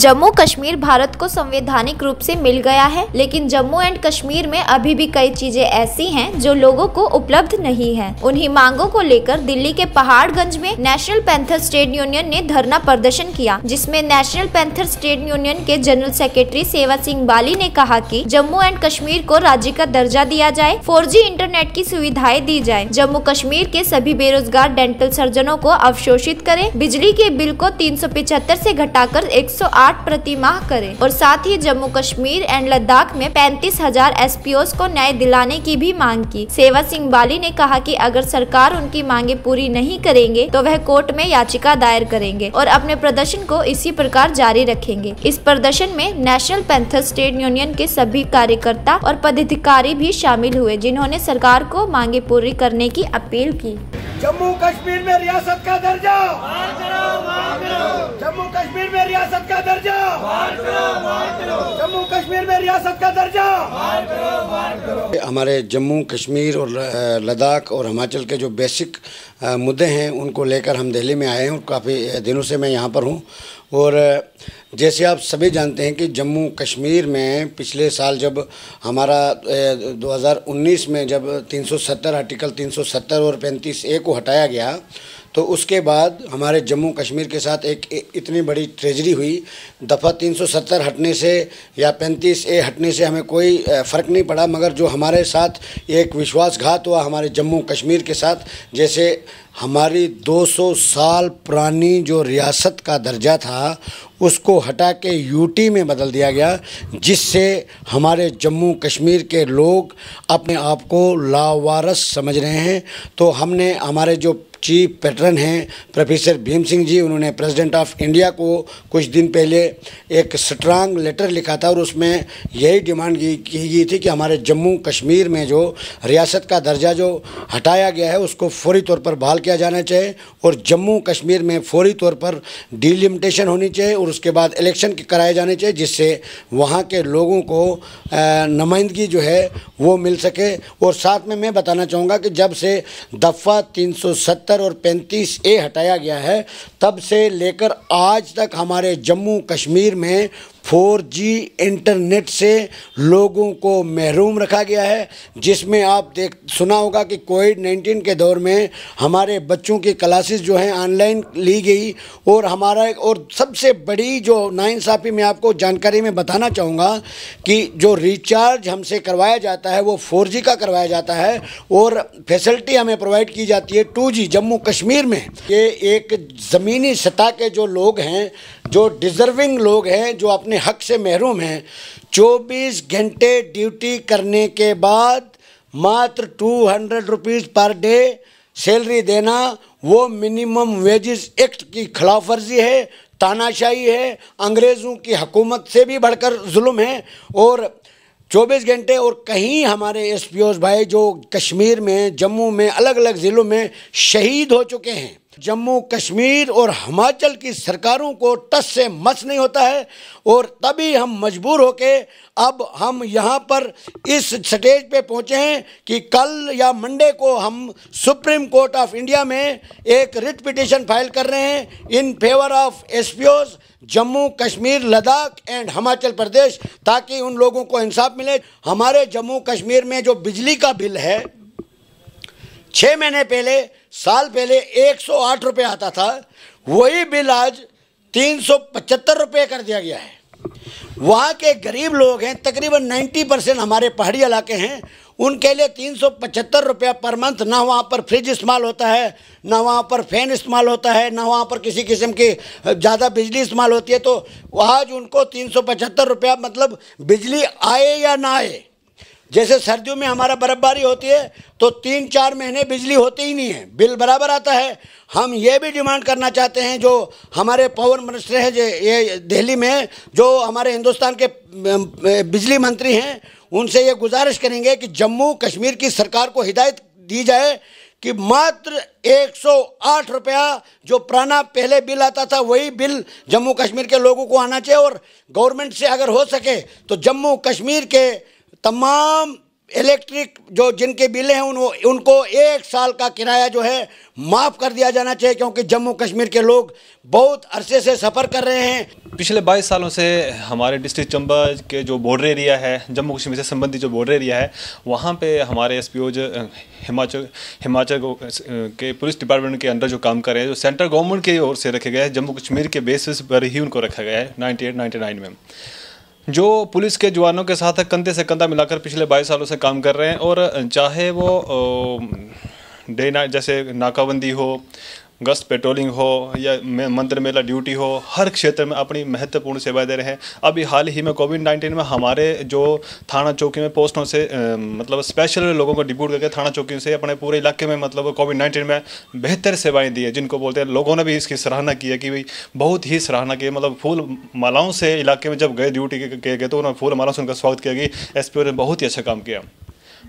जम्मू कश्मीर भारत को संवैधानिक रूप से मिल गया है लेकिन जम्मू एंड कश्मीर में अभी भी कई चीजें ऐसी हैं जो लोगों को उपलब्ध नहीं है उन्हीं मांगों को लेकर दिल्ली के पहाड़गंज में नेशनल पैंथर स्टेट यूनियन ने धरना प्रदर्शन किया जिसमे नेशनल पैंथर स्टेट यूनियन के जनरल सेक्रेटरी सेवा सिंह बाली ने कहा की जम्मू एंड कश्मीर को राज्य का दर्जा दिया जाए फोर इंटरनेट की सुविधाएं दी जाए जम्मू कश्मीर के सभी बेरोजगार डेंटल सर्जनों को अवशोषित करें बिजली के बिल को तीन सौ पिछहत्तर ऐसी घटाकर एक सौ आठ प्रति माह करे और साथ ही जम्मू कश्मीर एंड लद्दाख में पैंतीस हजार एस को न्याय दिलाने की भी मांग की सेवा सिंह बाली ने कहा की अगर सरकार उनकी मांगे पूरी नहीं करेंगे तो वह कोर्ट में याचिका दायर करेंगे और अपने प्रदर्शन को इसी प्रकार जारी रखेंगे इस प्रदर्शन में नेशनल पेंथर स्टेट यूनियन के सभी कार्यकर्ता और पदाधिकारी भी शामिल हुए जिन्होंने सरकार को मांगे पूरी करने की अपील की जम्मू कश्मीर में रियासत का दर्जा जम्मू कश्मीर में रियासत का दर्जा दर्जा जम्मू कश्मीर में रियासत का दर्जा हमारे जम्मू कश्मीर और लद्दाख और हिमाचल के जो बेसिक मुद्दे हैं उनको लेकर हम दिल्ली में आए हैं और काफ़ी दिनों से मैं यहाँ पर हूँ और जैसे आप सभी जानते हैं कि जम्मू कश्मीर में पिछले साल जब हमारा 2019 में जब 370 आर्टिकल 370 और 35 ए को हटाया गया तो उसके बाद हमारे जम्मू कश्मीर के साथ एक इतनी बड़ी ट्रेजरी हुई दफ़ा 370 हटने से या 35 ए हटने से हमें कोई फ़र्क नहीं पड़ा मगर जो हमारे साथ एक विश्वासघात हुआ हमारे जम्मू कश्मीर के साथ जैसे हमारी 200 साल पुरानी जो रियासत का दर्जा था उसको हटा के यूटी में बदल दिया गया जिससे हमारे जम्मू कश्मीर के लोग अपने आप को लावारस समझ रहे हैं तो हमने हमारे जो चीफ पैटर्न हैं प्रोफेसर भीम सिंह जी उन्होंने प्रेसिडेंट ऑफ इंडिया को कुछ दिन पहले एक स्ट्रांग लेटर लिखा था और उसमें यही डिमांड की गई थी कि हमारे जम्मू कश्मीर में जो रियासत का दर्जा जो हटाया गया है उसको फौरी तौर पर बहाल किया जाना चाहिए और जम्मू कश्मीर में फौरी तौर पर डिलिमिटेशन होनी चाहिए और उसके बाद इलेक्शन कराए जाने चाहिए जिससे वहाँ के लोगों को नुमाइंदगी जो है वो मिल सके और साथ में मैं बताना चाहूँगा कि जब से दफ़ा तीन सत्तर और पैंतीस ए हटाया गया है तब से लेकर आज तक हमारे जम्मू कश्मीर में 4G इंटरनेट से लोगों को महरूम रखा गया है जिसमें आप देख सुना होगा कि कोविड 19 के दौर में हमारे बच्चों की क्लासेस जो हैं ऑनलाइन ली गई और हमारा और सबसे बड़ी जो नाइंसाफ़ी मैं आपको जानकारी में बताना चाहूँगा कि जो रिचार्ज हमसे करवाया जाता है वो 4G का करवाया जाता है और फैसिलिटी हमें प्रोवाइड की जाती है जी जम्मू कश्मीर में ये एक ज़मीनी सतह के जो लोग हैं जो डिज़र्विंग लोग हैं जो अपने अपने हक से महरूम हैं 24 घंटे ड्यूटी करने के बाद मात्र two hundred rupees per day salary देना वो मिनिमम वेजेस एक्ट की खिलाफ वर्जी है तानाशाही है अंग्रेज़ों की हकूमत से भी बढ़कर जुल्म है और 24 घंटे और कहीं हमारे एस भाई जो कश्मीर में जम्मू में अलग अलग ज़िलों में शहीद हो चुके हैं जम्मू कश्मीर और हिमाचल की सरकारों को टस से मस नहीं होता है और तभी हम मजबूर होके अब हम यहाँ पर इस स्टेज पे पहुँचे हैं कि कल या मंडे को हम सुप्रीम कोर्ट ऑफ इंडिया में एक रिट पिटिशन फाइल कर रहे हैं in favour of as Jammu Kashmir Ladakh and Himachal Pradesh ताकि उन लोगों को इंसाफ मिले हमारे जम्मू कश्मीर में जो बिजली का बिल है छः महीने पहले साल पहले 108 रुपए आता था वही बिल आज तीन रुपए कर दिया गया है वहाँ के गरीब लोग हैं तकरीबन 90 परसेंट हमारे पहाड़ी इलाके हैं उनके लिए तीन सौ पचहत्तर रुपया पर मंथ ना वहाँ पर फ्रिज इस्तेमाल होता है ना वहाँ पर फैन इस्तेमाल होता है ना वहाँ पर किसी किस्म की ज़्यादा बिजली इस्तेमाल होती है तो आज उनको तीन सौ पचहत्तर रुपया मतलब बिजली आए या ना आए जैसे सर्दियों में हमारा बर्फबारी होती है तो तीन चार महीने बिजली होती ही नहीं है बिल बराबर आता है हम ये भी डिमांड करना चाहते हैं जो हमारे पावर मिनिस्टर हैं ये दिल्ली में जो हमारे हिंदुस्तान के बिजली मंत्री हैं उनसे ये गुजारिश करेंगे कि जम्मू कश्मीर की सरकार को हिदायत दी जाए कि मात्र 108 रुपया जो पुराना पहले बिल आता था वही बिल जम्मू कश्मीर के लोगों को आना चाहिए और गवर्नमेंट से अगर हो सके तो जम्मू कश्मीर के तमाम इलेक्ट्रिक जो जिनके बिले हैं उन उनको एक साल का किराया जो है माफ़ कर दिया जाना चाहिए क्योंकि जम्मू कश्मीर के लोग बहुत अरसे से सफ़र कर रहे हैं पिछले 22 सालों से हमारे डिस्ट्रिक्ट चंबा के जो बॉर्डर एरिया है जम्मू कश्मीर से संबंधित जो बॉर्डर एरिया है वहाँ पे हमारे एस पी ओ जो हिमाचल हिमाचल के पुलिस डिपार्टमेंट के अंदर जो काम कर रहे हैं जो सेंट्रल गवर्नमेंट की ओर से रखे गए हैं जम्मू कश्मीर के बेसिस पर ही उनको रखा गया है नाइन्टी एट में जो पुलिस के जवानों के साथ कंधे से कंधा मिलाकर पिछले बाईस सालों से काम कर रहे हैं और चाहे वो डे ना जैसे नाकाबंदी हो गश्त पेट्रोलिंग हो या मंदिर मेला ड्यूटी हो हर क्षेत्र में अपनी महत्वपूर्ण सेवा दे रहे हैं अभी हाल ही में कोविड नाइन्टीन में हमारे जो थाना चौकी में पोस्टों से मतलब स्पेशल लोगों को डिप्यूट करके थाना चौकी से अपने पूरे इलाके में मतलब कोविड नाइन्टीन में बेहतर सेवाएं दी है जिनको बोलते हैं लोगों ने भी इसकी सराहना की है कि भाई बहुत ही सराहना की है मतलब फूल मालाओं से इलाके में जब गए ड्यूटी के गए तो उन्होंने फूल मालाओं से उनका स्वागत किया कि एस ने बहुत ही अच्छा काम किया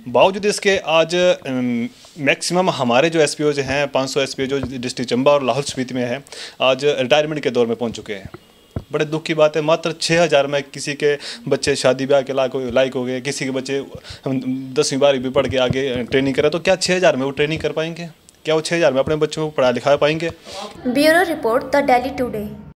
बावजूद इसके आज मैक्सिमम हमारे जो एस हैं 500 एस जो डिस्ट्रिक्ट चंबा और लाहौल स्पीति में है आज रिटायरमेंट के दौर में पहुंच चुके हैं बड़े दुख की बात है मात्र छः हज़ार में किसी के बच्चे शादी ब्याह के लायक लायक हो गए किसी के बच्चे दसवीं बारहवीं पढ़ के आगे ट्रेनिंग करें तो क्या छः हज़ार में वो ट्रेनिंग कर पाएंगे क्या वो छः हज़ार में अपने बच्चों को पढ़ा लिखा पाएंगे bureau report the daily today